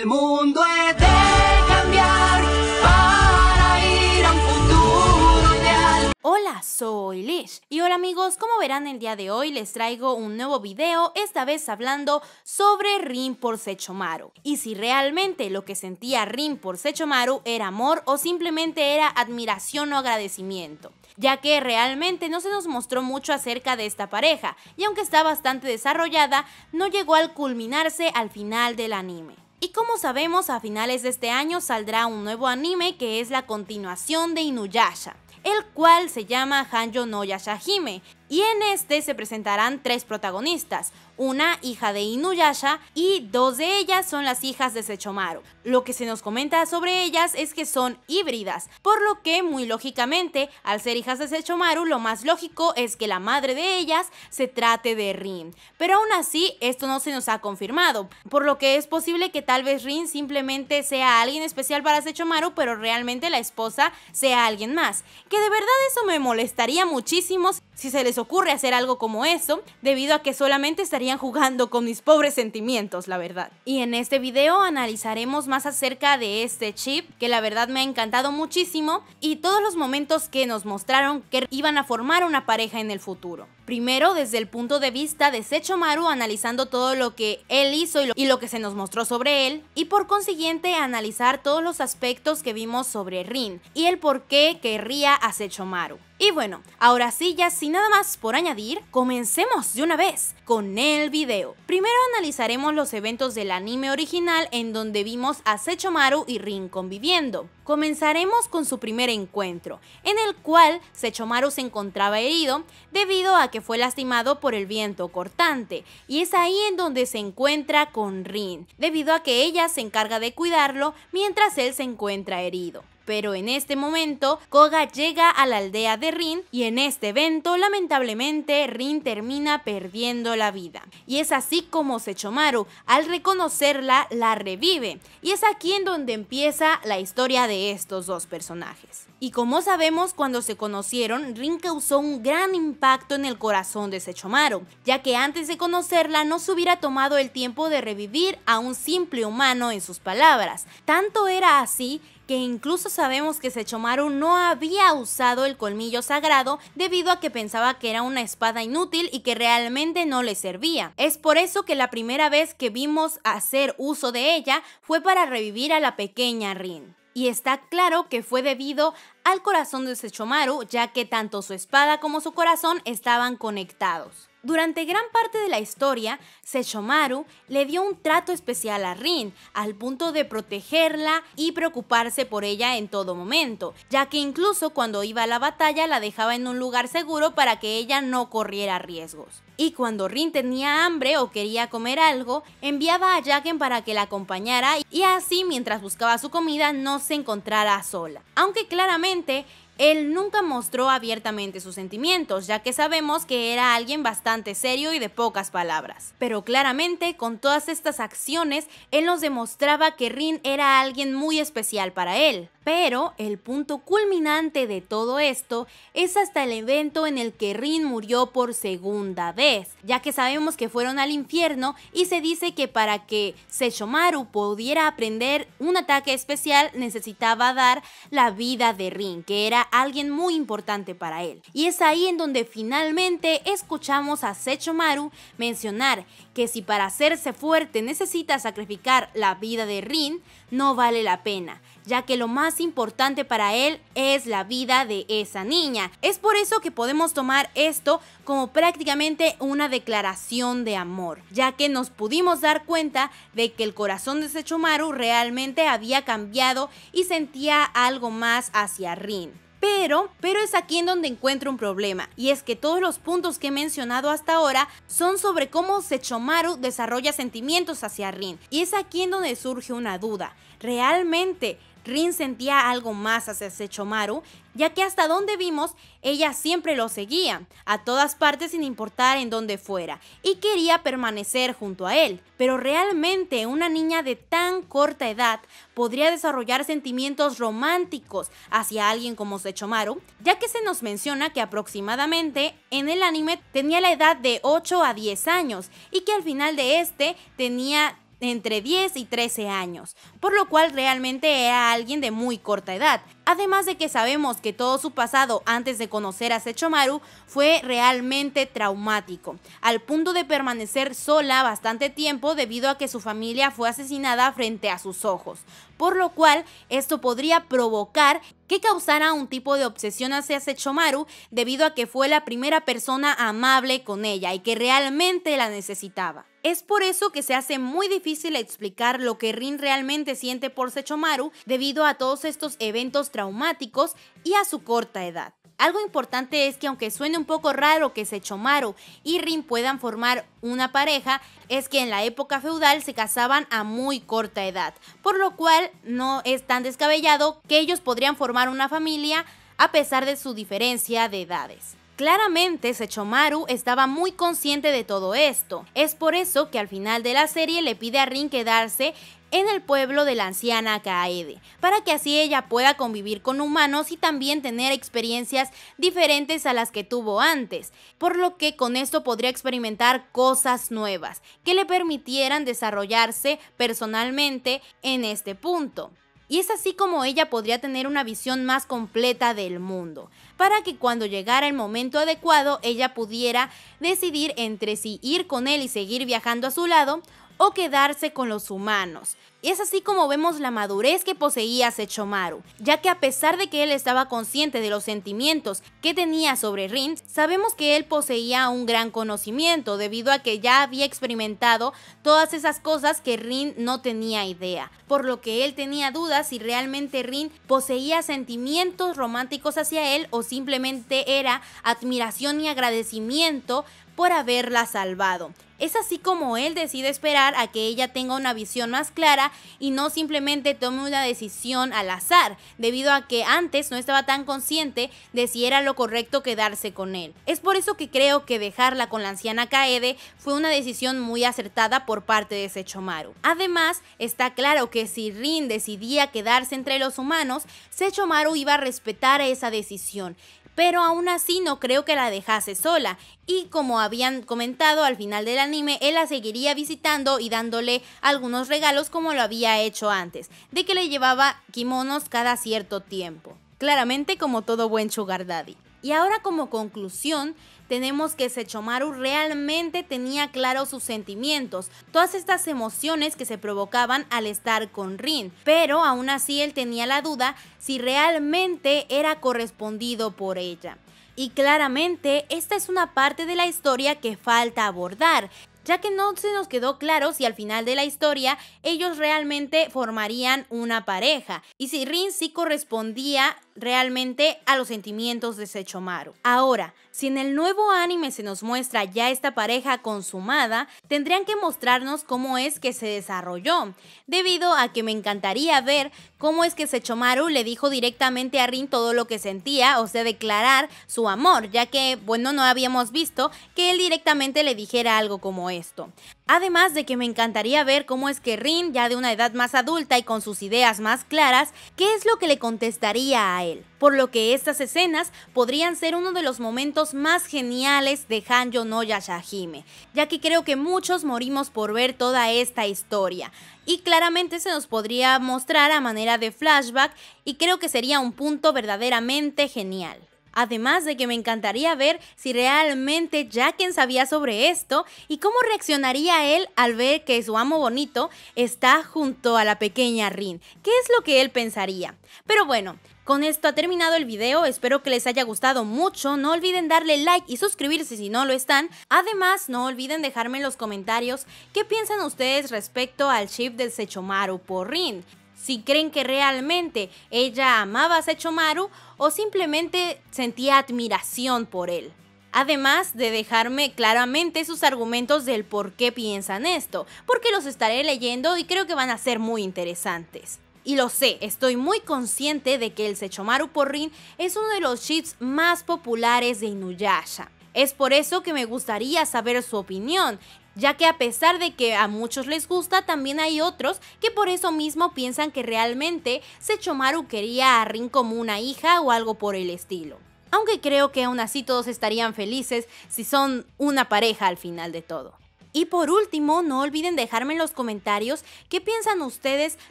el mundo es de cambiar para ir a un futuro ideal. Hola, soy Lish. Y hola amigos, como verán el día de hoy les traigo un nuevo video, esta vez hablando sobre Rin por Sechomaru. Y si realmente lo que sentía Rin por Sechomaru era amor o simplemente era admiración o agradecimiento ya que realmente no se nos mostró mucho acerca de esta pareja, y aunque está bastante desarrollada, no llegó al culminarse al final del anime. Y como sabemos, a finales de este año saldrá un nuevo anime que es la continuación de Inuyasha, el cual se llama Hanjo no Yashahime, y en este se presentarán tres protagonistas, una hija de Inuyasha y dos de ellas son las hijas de Sechomaru. Lo que se nos comenta sobre ellas es que son híbridas, por lo que muy lógicamente, al ser hijas de Sechomaru, lo más lógico es que la madre de ellas se trate de Rin. Pero aún así, esto no se nos ha confirmado, por lo que es posible que tal vez Rin simplemente sea alguien especial para Sechomaru, pero realmente la esposa sea alguien más. Que de verdad eso me molestaría muchísimo si se les ocurre hacer algo como eso, debido a que solamente estarían jugando con mis pobres sentimientos, la verdad. Y en este video analizaremos más acerca de este chip, que la verdad me ha encantado muchísimo, y todos los momentos que nos mostraron que iban a formar una pareja en el futuro. Primero, desde el punto de vista de Sechomaru, analizando todo lo que él hizo y lo, que se nos mostró sobre él, y por consiguiente analizar todos los aspectos que vimos sobre Rin y el por qué querría a Sechomaru. Y bueno, ahora sí, ya sin nada más por añadir, comencemos de una vez con el video. Primero analizaremos los eventos del anime original en donde vimos a Sechomaru y Rin conviviendo. Comenzaremos con su primer encuentro, en el cual Sechomaru se encontraba herido debido a que fue lastimado por el viento cortante, y es ahí en donde se encuentra con Rin, debido a que ella se encarga de cuidarlo mientras él se encuentra herido pero en este momento Koga llega a la aldea de Rin y en este evento lamentablemente Rin termina perdiendo la vida. Y es así como Sechomaru al reconocerla la revive y es aquí en donde empieza la historia de estos dos personajes. Y como sabemos, cuando se conocieron, Rin causó un gran impacto en el corazón de Sechomaru, ya que antes de conocerla no se hubiera tomado el tiempo de revivir a un simple humano en sus palabras. Tanto era así que incluso sabemos que Sechomaru no había usado el colmillo sagrado debido a que pensaba que era una espada inútil y que realmente no le servía. Es por eso que la primera vez que vimos hacer uso de ella fue para revivir a la pequeña Rin y está claro que fue debido al corazón de Sechomaru, ya que tanto su espada como su corazón estaban conectados. Durante gran parte de la historia, Sechomaru le dio un trato especial a Rin, al punto de protegerla y preocuparse por ella en todo momento, ya que incluso cuando iba a la batalla la dejaba en un lugar seguro para que ella no corriera riesgos. Y cuando Rin tenía hambre o quería comer algo, enviaba a Jaken para que la acompañara y así mientras buscaba su comida no se encontrara sola. Aunque claramente él nunca mostró abiertamente sus sentimientos, ya que sabemos que era alguien bastante serio y de pocas palabras. Pero claramente, con todas estas acciones, él nos demostraba que Rin era alguien muy especial para él. Pero el punto culminante de todo esto es hasta el evento en el que Rin murió por segunda vez, ya que sabemos que fueron al infierno y se dice que para que Sechomaru pudiera aprender un ataque especial necesitaba dar la vida de Rin, que era alguien muy importante para él. Y es ahí en donde finalmente escuchamos a Sechomaru mencionar que si para hacerse fuerte necesita sacrificar la vida de Rin, no vale la pena, ya que lo más importante para él es la vida de esa niña. Es por eso que podemos tomar esto como prácticamente una declaración de amor, ya que nos pudimos dar cuenta de que el corazón de Sechomaru realmente había cambiado y sentía algo más hacia Rin. Pero, pero es aquí en donde encuentro un problema, y es que todos los puntos que he mencionado hasta ahora son sobre cómo Sechomaru desarrolla sentimientos hacia Rin, y es aquí en donde surge una duda. ¿Realmente Rin sentía algo más hacia Sechomaru, ya que hasta donde vimos, ella siempre lo seguía, a todas partes sin importar en dónde fuera, y quería permanecer junto a él. Pero realmente una niña de tan corta edad podría desarrollar sentimientos románticos hacia alguien como Sechomaru, ya que se nos menciona que aproximadamente en el anime tenía la edad de 8 a 10 años y que al final de este tenía entre 10 y 13 años, por lo cual realmente era alguien de muy corta edad. Además de que sabemos que todo su pasado antes de conocer a Sechomaru fue realmente traumático, al punto de permanecer sola bastante tiempo debido a que su familia fue asesinada frente a sus ojos, por lo cual esto podría provocar que causara un tipo de obsesión hacia Sechomaru debido a que fue la primera persona amable con ella y que realmente la necesitaba. Es por eso que se hace muy difícil explicar lo que Rin realmente siente por Sechomaru debido a todos estos eventos traumáticos y a su corta edad. Algo importante es que aunque suene un poco raro que Sechomaru y Rin puedan formar una pareja, es que en la época feudal se casaban a muy corta edad, por lo cual no es tan descabellado que ellos podrían formar una familia a pesar de su diferencia de edades. Claramente, Sechomaru estaba muy consciente de todo esto. Es por eso que al final de la serie le pide a Rin quedarse en el pueblo de la anciana Kaede, para que así ella pueda convivir con humanos y también tener experiencias diferentes a las que tuvo antes, por lo que con esto podría experimentar cosas nuevas que le permitieran desarrollarse personalmente en este punto y es así como ella podría tener una visión más completa del mundo, para que cuando llegara el momento adecuado ella pudiera decidir entre si ir con él y seguir viajando a su lado o quedarse con los humanos, y es así como vemos la madurez que poseía Sechomaru, ya que a pesar de que él estaba consciente de los sentimientos que tenía sobre Rin, sabemos que él poseía un gran conocimiento debido a que ya había experimentado todas esas cosas que Rin no tenía idea, por lo que él tenía dudas si realmente Rin poseía sentimientos románticos hacia él o simplemente era admiración y agradecimiento por haberla salvado. Es así como él decide esperar a que ella tenga una visión más clara y no simplemente tome una decisión al azar, debido a que antes no estaba tan consciente de si era lo correcto quedarse con él. Es por eso que creo que dejarla con la anciana Kaede fue una decisión muy acertada por parte de Sechomaru. Además, está claro que si Rin decidía quedarse entre los humanos, Sechomaru iba a respetar esa decisión pero aún así no creo que la dejase sola. Y como habían comentado al final del anime, él la seguiría visitando y dándole algunos regalos como lo había hecho antes, de que le llevaba kimonos cada cierto tiempo. Claramente como todo buen sugar daddy. Y ahora como conclusión, tenemos que Sechomaru realmente tenía claro sus sentimientos, todas estas emociones que se provocaban al estar con Rin, pero aún así él tenía la duda si realmente era correspondido por ella. Y claramente esta es una parte de la historia que falta abordar, ya que no se nos quedó claro si al final de la historia ellos realmente formarían una pareja y si Rin sí correspondía realmente a los sentimientos de Sechomaru. Ahora, si en el nuevo anime se nos muestra ya esta pareja consumada, tendrían que mostrarnos cómo es que se desarrolló, debido a que me encantaría ver cómo es que Sechomaru le dijo directamente a Rin todo lo que sentía, o sea, declarar su amor, ya que, bueno, no habíamos visto que él directamente le dijera algo como esto. Además de que me encantaría ver cómo es que Rin, ya de una edad más adulta y con sus ideas más claras, qué es lo que le contestaría a él. Por lo que estas escenas podrían ser uno de los momentos más geniales de Hanjo no Yashahime, ya que creo que muchos morimos por ver toda esta historia. Y claramente se nos podría mostrar a manera de flashback y creo que sería un punto verdaderamente genial. Además de que me encantaría ver si realmente Jacken sabía sobre esto y cómo reaccionaría él al ver que su amo bonito está junto a la pequeña Rin. ¿Qué es lo que él pensaría? Pero bueno, con esto ha terminado el video, espero que les haya gustado mucho, no olviden darle like y suscribirse si no lo están, además no olviden dejarme en los comentarios qué piensan ustedes respecto al chip del Sechomaru por Rin si creen que realmente ella amaba a Sechomaru o simplemente sentía admiración por él. Además de dejarme claramente sus argumentos del por qué piensan esto, porque los estaré leyendo y creo que van a ser muy interesantes. Y lo sé, estoy muy consciente de que el Sechomaru Porrin es uno de los shits más populares de Inuyasha. Es por eso que me gustaría saber su opinión ya que a pesar de que a muchos les gusta, también hay otros que por eso mismo piensan que realmente Sechomaru quería a Rin como una hija o algo por el estilo. Aunque creo que aún así todos estarían felices si son una pareja al final de todo. Y por último, no olviden dejarme en los comentarios qué piensan ustedes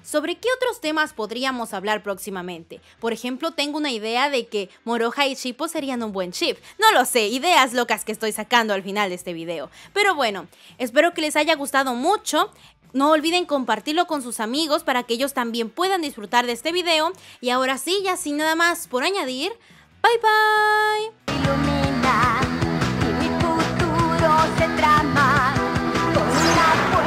sobre qué otros temas podríamos hablar próximamente. Por ejemplo, tengo una idea de que Moroja y Chipo serían un buen chip. No lo sé, ideas locas que estoy sacando al final de este video. Pero bueno, espero que les haya gustado mucho. No olviden compartirlo con sus amigos para que ellos también puedan disfrutar de este video. Y ahora sí, ya sin nada más por añadir, bye bye. futuro